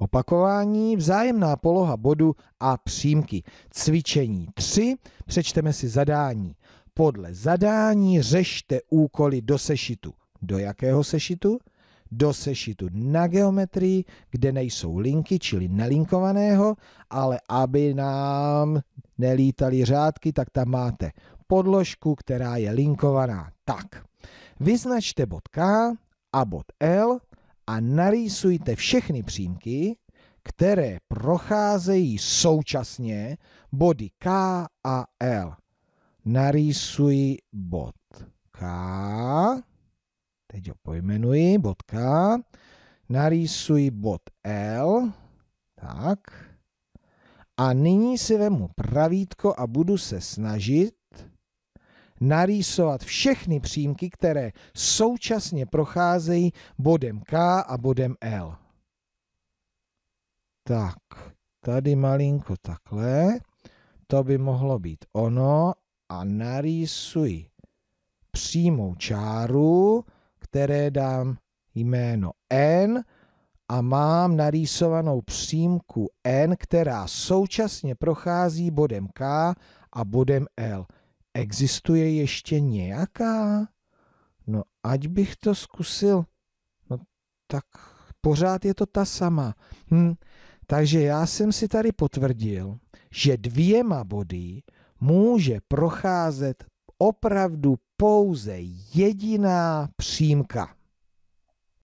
Opakování, vzájemná poloha bodu a přímky. Cvičení 3, přečteme si zadání. Podle zadání řešte úkoly do sešitu. Do jakého sešitu? Do sešitu na geometrii, kde nejsou linky, čili nelinkovaného, ale aby nám nelítaly řádky, tak tam máte podložku, která je linkovaná. Tak, vyznačte bod K a bod L a narýsujte všechny přímky, které procházejí současně body K a L. Narýsuj bod K, teď ho pojmenuji, bod K, Narýsuj bod L, tak, a nyní si vemu pravítko a budu se snažit narýsovat všechny přímky, které současně procházejí bodem K a bodem L. Tak, tady malinko takhle. To by mohlo být ono. A narýsuji přímou čáru, které dám jméno N a mám narýsovanou přímku N, která současně prochází bodem K a bodem L existuje ještě nějaká? No ať bych to zkusil. No tak pořád je to ta sama. Hm. Takže já jsem si tady potvrdil, že dvěma body může procházet opravdu pouze jediná přímka.